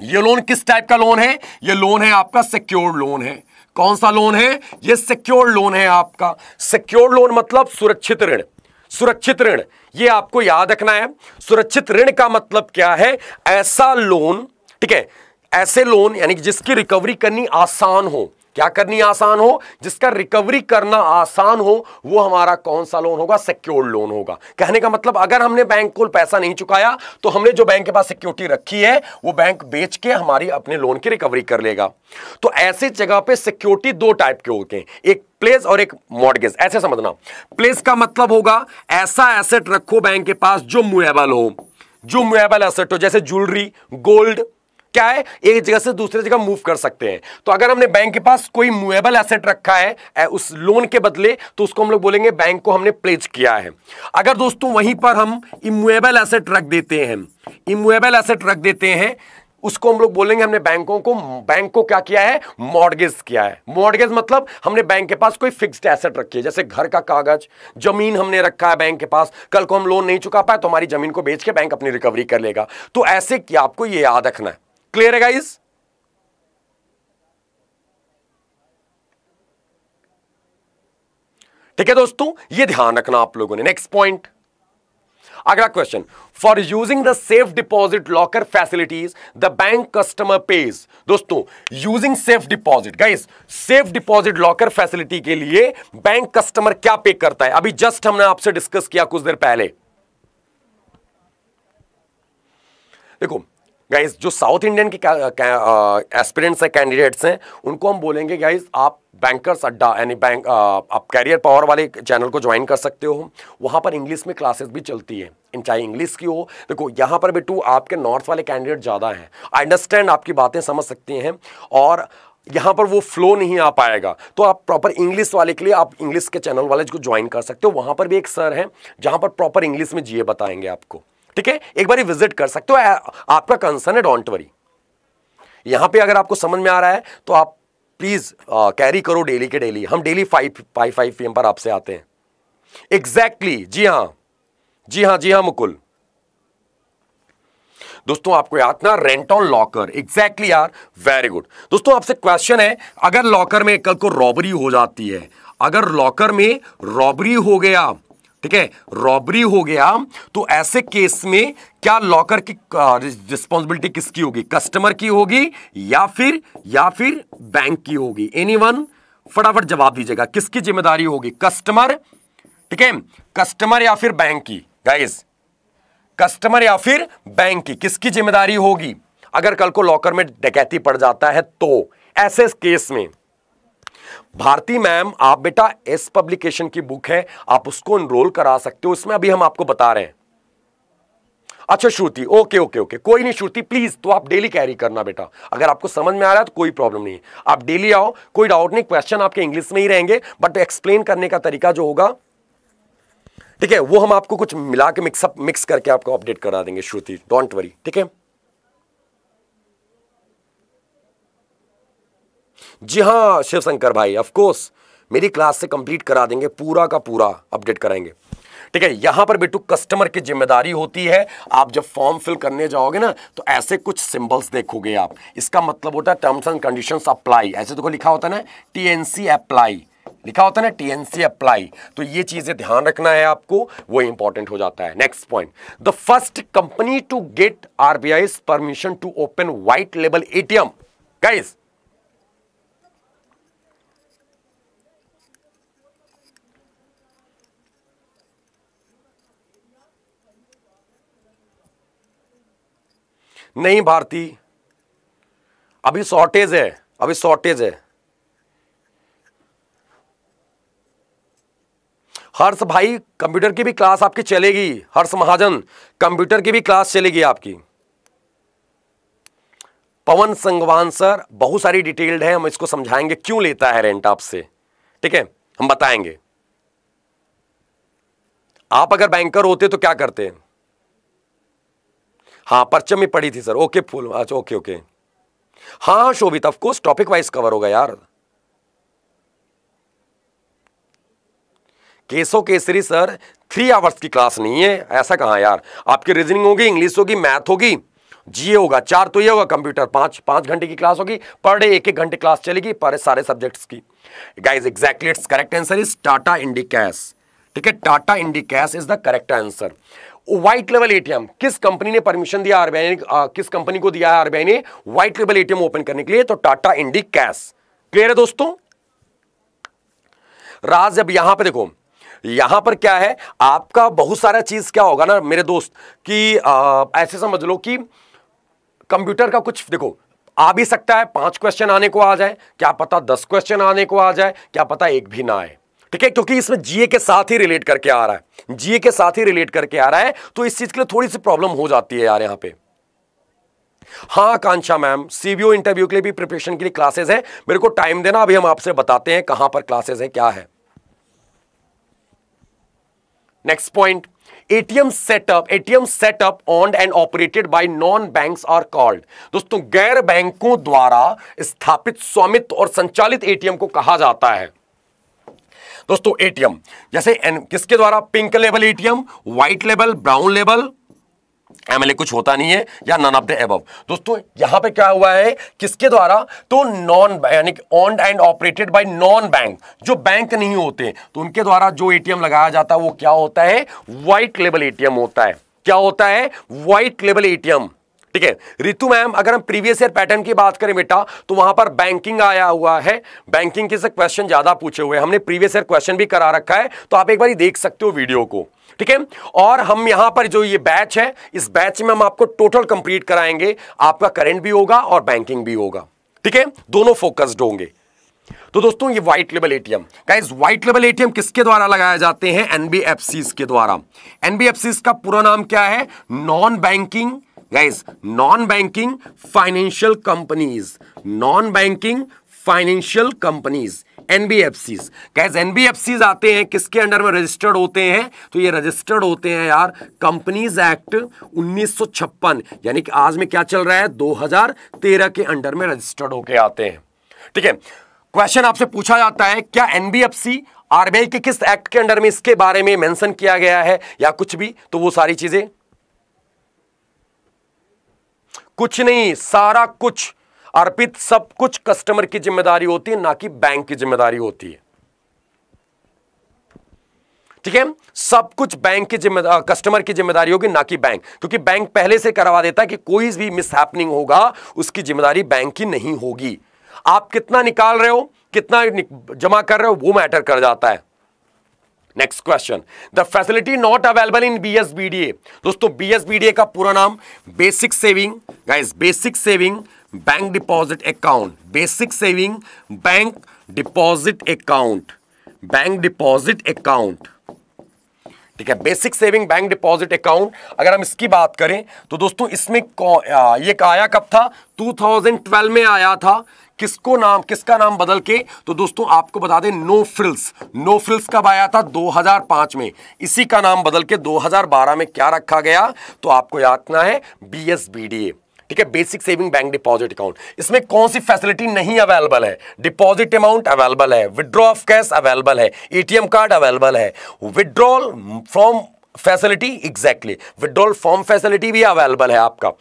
ये लोन किस टाइप का लोन है ये लोन है आपका सिक्योर लोन है कौन सा लोन है ये सिक्योर लोन है आपका सिक्योर लोन मतलब सुरक्षित ऋण सुरक्षित ऋण ये आपको याद रखना है सुरक्षित ऋण का मतलब क्या है ऐसा लोन ठीक है ऐसे लोन यानी जिसकी रिकवरी करनी आसान हो क्या करनी आसान हो जिसका रिकवरी करना आसान हो वो हमारा कौन सा लोन होगा सिक्योर्ड लोन होगा कहने का मतलब अगर हमने बैंक को पैसा नहीं चुकाया तो हमने जो बैंक के पास सिक्योरिटी रखी है वो बैंक बेच के हमारी अपने लोन की रिकवरी कर लेगा तो ऐसे जगह पे सिक्योरिटी दो टाइप के होते हैं एक प्लेस और एक मॉडगेज ऐसे समझना प्लेस का मतलब होगा ऐसा एसेट रखो बैंक के पास जो मुएबल हो जो मुएबल एसेट हो जैसे ज्वेलरी गोल्ड क्या है एक जगह से दूसरे जगह मूव कर सकते हैं तो अगर हमने बैंक के पास कोई मूवेबल एसेट रखा है उस लोन के बदले तो उसको हम लोग बोलेंगे बैंक को हमने प्लेज किया है अगर दोस्तों वहीं पर हम इमुएबल एसेट रख देते हैं इमुएबल एसेट रख देते हैं उसको हम लोग बोलेंगे हमने बैंकों को बैंक को क्या किया है मॉडगेज किया है मॉडगेज मतलब हमने बैंक के पास कोई फिक्स्ड एसेट रखी है जैसे घर का कागज जमीन हमने रखा है बैंक के पास कल को हम लोन नहीं चुका पाए तो हमारी जमीन को बेच के बैंक अपनी रिकवरी कर लेगा तो ऐसे कि आपको ये याद रखना है क्लियर है गाइज ठीक है दोस्तों ये ध्यान रखना आप लोगों ने नेक्स्ट पॉइंट अगला question for using the safe deposit locker facilities the bank customer pays दोस्तों using safe deposit guys safe deposit locker facility के लिए बैंक कस्टमर क्या पे करता है अभी जस्ट हमने आपसे डिस्कस किया कुछ देर पहले देखो गाइज जो साउथ इंडियन के एस्पिरेंट्स हैं कैंडिडेट्स हैं उनको हम बोलेंगे गाइज आप बैंकर्स अड्डा यानी बैंक uh, आप कैरियर पावर वाले चैनल को ज्वाइन कर सकते हो वहाँ पर इंग्लिश में क्लासेस भी चलती है इन चाहे इंग्लिश की हो देखो यहाँ पर टू आपके नॉर्थ वाले कैंडिडेट ज़्यादा हैं आई अंडरस्टैंड आपकी बातें समझ सकती हैं और यहाँ पर वो फ्लो नहीं आ पाएगा तो आप प्रॉपर इंग्लिश वाले के लिए आप इंग्लिश के चैनल वाले को ज्वाइन कर सकते हो वहाँ पर भी एक सर हैं जहाँ पर प्रॉपर इंग्लिश में जिए बताएंगे आपको ठीक है एक बार विजिट कर सकते हो आपका कंसर्न है डोंट वरी यहां पे अगर आपको समझ में आ रहा है तो आप प्लीज कैरी करो डेली के डेली हम daily five five five P पर आपसे आते हैं एग्जैक्टली exactly, जी हाँ जी हां जी हां मुकुल दोस्तों आपको याद ना रेंट ऑन लॉकर एग्जैक्टली यार वेरी गुड दोस्तों आपसे क्वेश्चन है अगर लॉकर में कल को रॉबरी हो जाती है अगर लॉकर में रॉबरी हो गया ठीक है रॉबरी हो गया तो ऐसे केस में क्या लॉकर की रिस्पॉन्सिबिलिटी किसकी होगी कस्टमर की होगी या फिर या फिर बैंक की होगी एनी वन फटाफट जवाब दीजिएगा किसकी जिम्मेदारी होगी कस्टमर ठीक है कस्टमर या फिर बैंक की गाइस कस्टमर या फिर बैंक की किसकी जिम्मेदारी होगी अगर कल को लॉकर में डकैती पड़ जाता है तो ऐसे केस में भारती मैम आप बेटा एस पब्लिकेशन की बुक है आप उसको एनरोल करा सकते हो इसमें अभी हम आपको बता रहे हैं अच्छा श्रुति ओके ओके ओके कोई नहीं श्रुति प्लीज तो आप डेली कैरी करना बेटा अगर आपको समझ में आ रहा है तो कोई प्रॉब्लम नहीं आप डेली आओ कोई डाउट नहीं क्वेश्चन आपके इंग्लिश में ही रहेंगे बट एक्सप्लेन करने का तरीका जो होगा ठीक है वो हम आपको कुछ मिला के मिक्सअप मिक्स करके आपको अपडेट करा देंगे श्रुति डोंट वरी ठीक है जी हाँ शिव शंकर भाई ऑफकोर्स मेरी क्लास से कंप्लीट करा देंगे पूरा का पूरा अपडेट कराएंगे ठीक है यहां पर बेटू कस्टमर की जिम्मेदारी होती है आप जब फॉर्म फिल करने जाओगे ना तो ऐसे कुछ सिंबल्स देखोगे आप इसका मतलब होता है टर्म्स एंड कंडीशंस अप्लाई ऐसे देखो लिखा होता है ना टीएनसी अप्लाई लिखा होता है ना टीएनसी अप्लाई तो ये चीजें ध्यान रखना है आपको वो इंपॉर्टेंट हो जाता है next point the first company to get RBI permission to open white label ATM guys नहीं भारती अभी शॉर्टेज है अभी शॉर्टेज है हर्ष भाई कंप्यूटर की भी क्लास आपकी चलेगी हर्ष महाजन कंप्यूटर की भी क्लास चलेगी आपकी पवन संगवान सर बहुत सारी डिटेल्ड है हम इसको समझाएंगे क्यों लेता है रेंट आपसे ठीक है हम बताएंगे आप अगर बैंकर होते तो क्या करते हैं हाँ परचम में पड़ी थी सर ओके फूल अच्छा ओके ओके हाँ हाँ Shobhit of course topic wise cover होगा यार केसो केसरी सर थ्री आवर्स की क्लास नहीं है ऐसा कहा यार आपकी रीजनिंग होगी इंग्लिश होगी मैथ होगी जीए होगा चार तो ये होगा कंप्यूटर पांच पांच घंटे की क्लास होगी पर डे एक एक घंटे क्लास चलेगी पर सारे सब्जेक्ट्स की guys exactly it's correct answer is Tata Indi ठीक है Tata Indi is the correct answer white level ATM किस कंपनी ने परमिशन दिया आरबीआई ने किस कंपनी को दिया आरबीआई ने व्हाइट लेवल एटीएम ओपन करने के लिए तो टाटा इंडी कैश क्लियर है दोस्तों राज अब यहां पे देखो यहां पर क्या है आपका बहुत सारा चीज क्या होगा ना मेरे दोस्त कि आ, ऐसे समझ लो कि कंप्यूटर का कुछ देखो आ भी सकता है पांच क्वेश्चन आने को आ जाए क्या पता दस क्वेश्चन आने को आ जाए क्या पता एक भी ना आए ठीक है क्योंकि इसमें जीए के साथ ही रिलेट करके आ रहा है जीए के साथ ही रिलेट करके आ रहा है तो इस चीज के लिए थोड़ी सी प्रॉब्लम हो जाती है यार यहां पे हाँ कांक्षा मैम सीबीओ इंटरव्यू के लिए भी प्रिपरेशन के लिए क्लासेस है मेरे को टाइम देना अभी हम आपसे बताते हैं कहां पर क्लासेस है क्या है next point ATM setup ATM setup owned and operated by non banks are called दोस्तों गैर बैंकों द्वारा स्थापित स्वामित्व और संचालित एटीएम को कहा जाता है दोस्तों एटीएम जैसे एन, किसके द्वारा pink level ATM white level brown level MLA कुछ होता नहीं है या नन ऑफ द एब दोस्तों यहां पे क्या हुआ है किसके द्वारा तो नॉन यानी owned and operated by non bank जो बैंक नहीं होते तो उनके द्वारा जो एटीएम लगाया जाता है वो क्या होता है व्हाइट लेवल एटीएम होता है क्या होता है व्हाइट लेवल एटीएम ठीक है रितु मैम अगर हम प्रीवियस ईयर पैटर्न की बात करें बेटा तो वहां पर बैंकिंग आया हुआ है बैंकिंग के से क्वेश्चन ज्यादा पूछे हुए हमने प्रीवियस ईयर क्वेश्चन भी करा रखा है तो आप एक बार देख सकते हो वीडियो को ठीक है और हम यहां पर जो ये बैच है इस बैच में हम आपको टोटल कंप्लीट कराएंगे आपका करेंट भी होगा और बैंकिंग भी होगा ठीक है दोनों फोकस्ड होंगे तो दोस्तों ये white level ATM guys white level ATM किसके द्वारा लगाए जाते हैं एनबीएफसी के द्वारा एनबीएफसी का पूरा नाम क्या है non banking guys non banking financial companies non banking financial companies NBFC guys NBFC आते हैं किसके अंडर में रजिस्टर्ड होते हैं तो ये रजिस्टर्ड होते हैं यार कंपनीज एक्ट उन्नीस यानी कि आज में क्या चल रहा है 2013 के अंडर में रजिस्टर्ड होके आते हैं ठीक है क्वेश्चन आपसे पूछा जाता है क्या एनबीएफसी आरबीआई के किस एक्ट के अंडर में इसके बारे में मेंशन किया गया है या कुछ भी तो वो सारी चीजें कुछ नहीं सारा कुछ अर्पित सब कुछ कस्टमर की जिम्मेदारी होती है ना कि बैंक की जिम्मेदारी होती है ठीक है सब कुछ बैंक की जिम्मेदारी कस्टमर की जिम्मेदारी होगी ना कि बैंक क्योंकि बैंक पहले से करवा देता है कि कोई भी मिस होगा उसकी जिम्मेदारी बैंक की नहीं होगी आप कितना निकाल रहे हो कितना जमा कर रहे हो वो मैटर कर जाता है next question the facility not available in BSBDA दोस्तों बीएसबीडीए का पूरा नाम basic saving guys basic saving bank deposit account basic saving bank deposit account bank deposit account ठीक है basic saving bank deposit account अगर हम इसकी बात करें तो दोस्तों इसमें ये आया कब था 2012 में आया था किसको नाम किसका नाम बदल के तो दोस्तों आपको बता दें नो फ्रिल्स नो फ्रिल्स कब आया था 2005 में इसी का नाम बदल के 2012 में क्या रखा गया तो आपको याद रखना है B S B D A ठीक है basic saving bank deposit account इसमें कौन सी फैसिलिटी नहीं अवेलेबल है डिपॉजिट अमाउंट अवेलेबल है विड्रॉ ऑफ कैश अवेलेबल है एटीएम कार्ड अवेलेबल है withdrawal from facility exactly withdrawal form facility भी अवेलेबल है आपका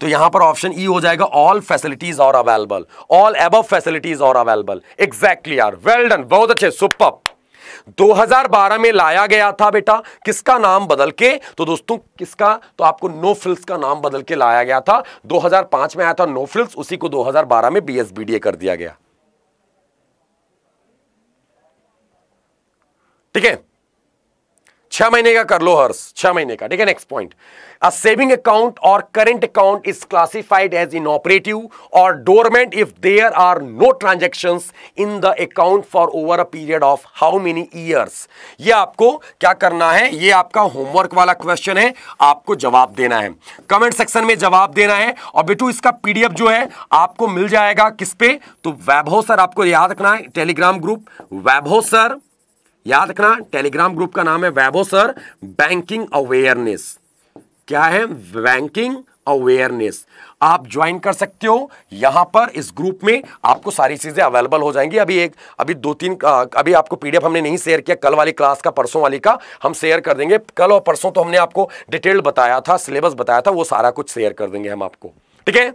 तो यहां पर ऑप्शन ई e हो जाएगा ऑल फैसिलिटीज और अवेलेबल ऑल एब फैसिलिटीज और available exactly are well done बहुत अच्छे सुपर 2012 में लाया गया था बेटा किसका नाम बदल के तो दोस्तों किसका तो आपको नो फिल्स का नाम बदल के लाया गया था 2005 में आया था नो फिल्स उसी को 2012 में बीएसबीडीए कर दिया गया ठीक है छह महीने का कर लो हर्ष छह महीने का ठीक है next point a saving account और current account is classified as inoperative और dormant if there are no transaction in the account for over a period of how many years ये आपको क्या करना है ये आपका होमवर्क वाला क्वेश्चन है आपको जवाब देना है कमेंट सेक्शन में जवाब देना है और बेटू इसका पीडीएफ जो है आपको मिल जाएगा किस पे तो वैभव सर आपको याद रखना है टेलीग्राम ग्रुप वैभव सर याद रखना टेलीग्राम ग्रुप का नाम है वैभव सर बैंकिंग अवेयरनेस क्या है बैंकिंग अवेयरनेस आप ज्वाइन कर सकते हो यहां पर इस ग्रुप में आपको सारी चीजें अवेलेबल हो जाएंगी अभी एक अभी दो तीन अभी आपको पीडीएफ हमने नहीं शेयर किया कल वाली क्लास का परसों वाली का हम शेयर कर देंगे कल और परसों तो हमने आपको डिटेल बताया था सिलेबस बताया था वो सारा कुछ शेयर कर देंगे हम आपको ठीक है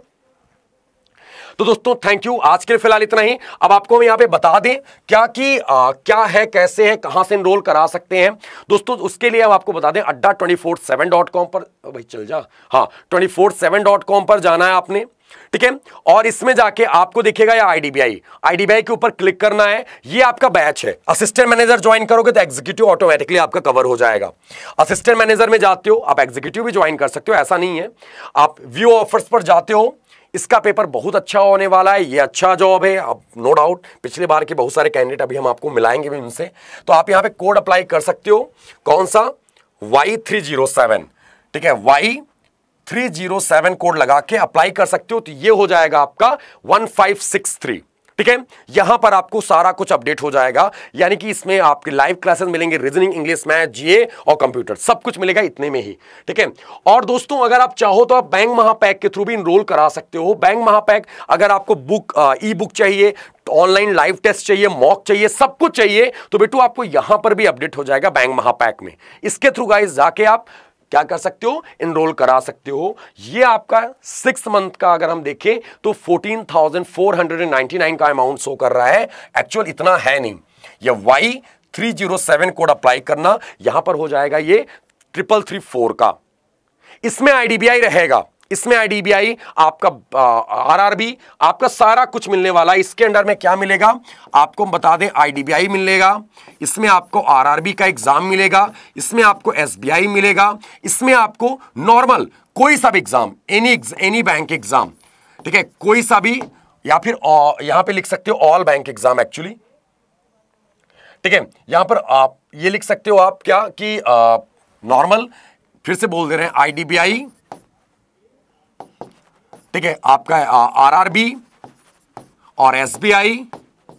तो दोस्तों थैंक यू आज के लिए फिलहाल इतना ही अब आपको हम यहाँ पे बता दें क्या कि आ, क्या है कैसे है कहां से इनरोल करा सकते हैं दोस्तों उसके लिए हम आपको बता दें Adda twenty four seven dot com पर भाई चल जा हाँ twenty four seven dot com पर जाना है आपने ठीक है और इसमें जाके आपको देखेगा या आईडीबीआई आईडीबीआई के ऊपर क्लिक करना है ये आपका बैच है असिस्टेंट मैनेजर ज्वाइन करोगे तो एग्जीक्यूटिव ऑटोमेटिकली आपका कवर हो जाएगा असिस्टेंट मैनेजर में जाते हो आप एग्जीक्यूटिव भी ज्वाइन कर सकते हो ऐसा नहीं है आप व्यू ऑफर्स पर जाते हो इसका पेपर बहुत अच्छा होने वाला है ये अच्छा जॉब है अब नो डाउट पिछले बार के बहुत सारे कैंडिडेट अभी हम आपको मिलाएंगे भी उनसे तो आप यहाँ पे कोड अप्लाई कर सकते हो कौन सा वाई थ्री जीरो सेवन ठीक है Y three zero seven code लगा के अप्लाई कर सकते हो तो ये हो जाएगा आपका वन फाइव सिक्स थ्री ठीक है यहां पर आपको सारा कुछ अपडेट हो जाएगा यानी कि इसमें आपके लाइव क्लासेस मिलेंगे रीजनिंग इंग्लिश मैथ जीए और कंप्यूटर सब कुछ मिलेगा इतने में ही ठीक है और दोस्तों अगर आप चाहो तो आप बैंक महापैक के थ्रू भी इनरोल करा सकते हो बैंक महापैक अगर आपको बुक ई बुक चाहिए ऑनलाइन लाइव टेस्ट चाहिए मॉक चाहिए सब कुछ चाहिए तो बेटू आपको यहां पर भी अपडेट हो जाएगा बैंक महापैक में इसके थ्रू गाइस जाके आप क्या कर सकते हो इनरोल करा सकते हो ये आपका सिक्स मंथ का अगर हम देखें तो fourteen thousand four hundred and ninety nine का अमाउंट शो कर रहा है एक्चुअल इतना है नहीं ये Y three zero seven code apply करना यहां पर हो जाएगा ये ट्रिपल थ्री फोर का इसमें आईडीबीआई रहेगा इसमें आईडीबीआई आपका आरआरबी आपका सारा कुछ मिलने वाला है इसके अंडर में क्या मिलेगा आपको बता दें आईडीबीआई मिलेगा इसमें आपको आरआरबी का एग्जाम मिलेगा इसमें आपको एसबीआई मिलेगा इसमें आपको नॉर्मल कोई सा भी exam any any bank exam ठीक है कोई सा भी या फिर यहां पे लिख सकते हो ऑल बैंक एग्जाम एक्चुअली ठीक है यहां पर आप ये लिख सकते हो आप क्या कि नॉर्मल फिर से बोल दे रहे हैं आई ठीक है आपका आरआरबी और SBI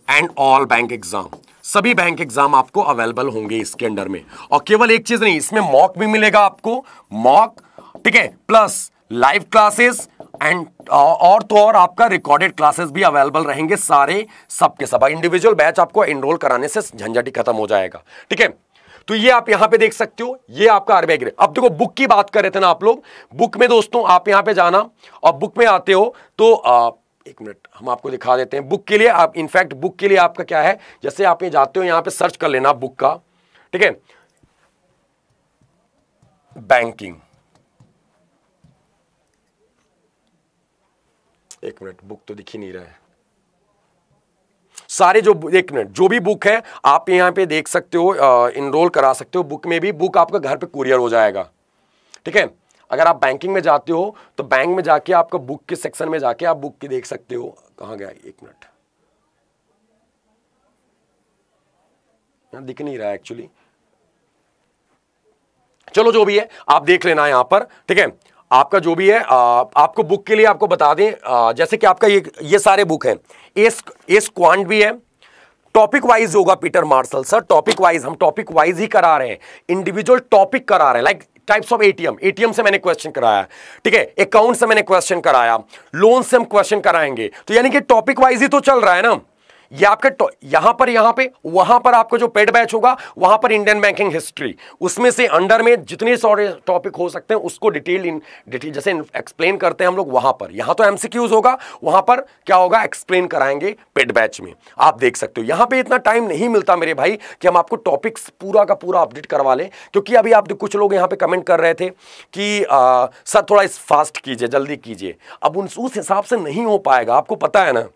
and all bank exam सभी बैंक एग्जाम आपको अवेलेबल होंगे इसके अंडर में और केवल एक चीज नहीं इसमें मॉक भी मिलेगा आपको मॉक ठीक है प्लस लाइव क्लासेस एंड और तो और आपका रिकॉर्डेड क्लासेस भी अवेलेबल रहेंगे सारे सबके सब इंडिविजुअल बैच आपको एनरोल कराने से झंझटी खत्म हो जाएगा ठीक है तो ये आप यहां पे देख सकते हो ये आपका आरबीआई ग्रेड अब देखो बुक की बात कर रहे थे ना आप लोग बुक में दोस्तों आप यहां पे जाना और बुक में आते हो तो आ, एक मिनट हम आपको दिखा देते हैं बुक के लिए आप इनफैक्ट बुक के लिए आपका क्या है जैसे आप ये जाते हो यहां पर सर्च कर लेना बुक का ठीक है बैंकिंग एक मिनट बुक तो दिख ही नहीं रहा है सारे जो एक मिनट जो भी बुक है आप यहाँ पे देख सकते हो इनरोल करा सकते हो बुक में भी बुक आपका घर पे कुरियर हो जाएगा ठीक है अगर आप बैंकिंग में जाते हो तो बैंक में जाके आपका बुक के सेक्शन में जाके आप बुक की देख सकते हो कहाँ गया एक मिनट दिख नहीं रहा एक्चुअली चलो जो भी है आप देख लेना यहां पर ठीक है आपका जो भी है आ, आपको बुक के लिए आपको बता दें आ, जैसे कि आपका ये ये सारे बुक हैं एस एस क्वांट भी है टॉपिक वाइज होगा Peter Marshall sir topic wise हम टॉपिक वाइज ही करा रहे हैं इंडिविजुअल टॉपिक करा रहे हैं like types of ATM ATM से मैंने क्वेश्चन कराया ठीक है अकाउंट से मैंने क्वेश्चन कराया लोन से हम क्वेश्चन कराएंगे तो यानी कि टॉपिक वाइज ही तो चल रहा है ना ये आपके यहां पर यहां पे वहां पर आपको जो पेड बैच होगा वहां पर इंडियन बैंकिंग हिस्ट्री उसमें से अंडर में जितने सारे टॉपिक हो सकते हैं उसको डिटेल इन डिटेल जैसे एक्सप्लेन करते हैं हम लोग वहां पर यहां तो एमसीक्यूज होगा वहां पर क्या होगा एक्सप्लेन कराएंगे पेड बैच में आप देख सकते हो यहां पर इतना टाइम नहीं मिलता मेरे भाई कि हम आपको टॉपिक्स पूरा का पूरा अपडेट करवा लें क्योंकि अभी आप कुछ लोग यहां पर कमेंट कर रहे थे कि सर थोड़ा इस फास्ट कीजिए जल्दी कीजिए अब उस हिसाब से नहीं हो पाएगा आपको पता है ना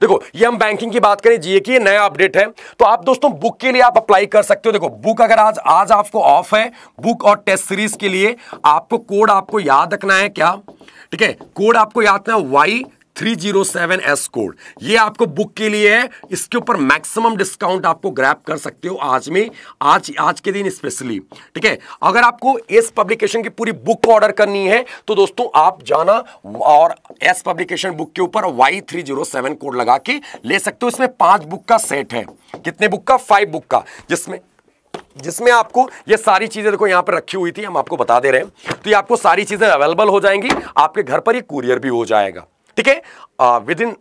देखो ये हम बैंकिंग की बात करें जीए की नया अपडेट है तो आप दोस्तों बुक के लिए आप अप्लाई कर सकते हो देखो बुक अगर आज आज आपको ऑफ है बुक और टेस्ट सीरीज के लिए आपको कोड आपको याद रखना है क्या ठीक है कोड आपको याद रखना है Y three zero seven S code ये आपको बुक के लिए है इसके ऊपर मैक्सिमम डिस्काउंट आपको ग्रैप कर सकते हो आज में आज आज के दिन स्पेशली ठीक है अगर आपको एस पब्लिकेशन की पूरी बुक ऑर्डर करनी है तो दोस्तों आप जाना और एस पब्लिकेशन बुक के ऊपर Y three zero seven code लगा के ले सकते हो इसमें पांच बुक का सेट है कितने बुक का फाइव बुक का जिसमें जिसमें आपको ये सारी चीज़ें देखो यहाँ पर रखी हुई थी हम आपको बता दे रहे हैं तो ये आपको सारी चीज़ें अवेलेबल हो जाएंगी आपके घर पर ही कुरियर भी हो जाएगा ठीक है within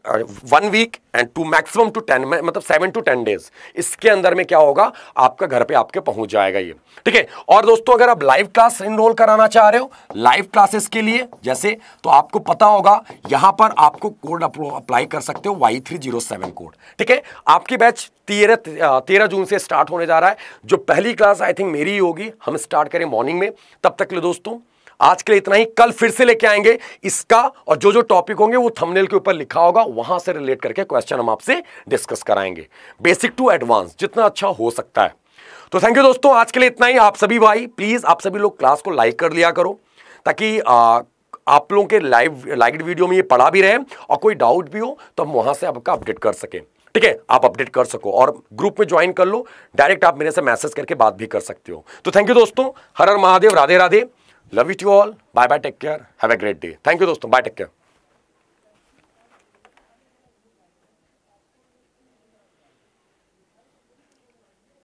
one week and to maximum to ten मतलब सेवन टू टेन डेज इसके अंदर में क्या होगा आपका घर पे आपके पहुंच जाएगा ये ठीक है और दोस्तों अगर आप लाइव क्लास इनरोल कराना चाह रहे हो लाइव क्लासेस के लिए जैसे तो आपको पता होगा यहां पर आपको कोड अप्लाई कर सकते हो Y three zero seven code ठीक है आपकी बैच तेरह तेरह जून से स्टार्ट होने जा रहा है जो पहली क्लास आई थिंक मेरी ही होगी हम स्टार्ट करें मॉर्निंग में तब तक ले दोस्तों आज के लिए इतना ही कल फिर से लेके आएंगे इसका और जो जो टॉपिक होंगे वो थंबनेल के ऊपर लिखा होगा वहां से रिलेट करके क्वेश्चन हम आपसे डिस्कस कराएंगे बेसिक टू एडवांस जितना अच्छा हो सकता है तो थैंक यू दोस्तों आज के लिए इतना ही आप सभी भाई प्लीज़ आप सभी लोग क्लास को लाइक कर लिया करो ताकि आ, आप लोगों के लाइव लाइक वीडियो में ये पढ़ा भी रहे और कोई डाउट भी हो तो हम वहां से आपका अपडेट कर सकें ठीक है आप अपडेट कर सको और ग्रुप में ज्वाइन कर लो डायरेक्ट आप मेरे से मैसेज करके बात भी कर सकते हो तो थैंक यू दोस्तों Har Har Mahadev Radhe Radhe love you to all bye bye take care have a great day thank you दोस्तों बाय टेक केयर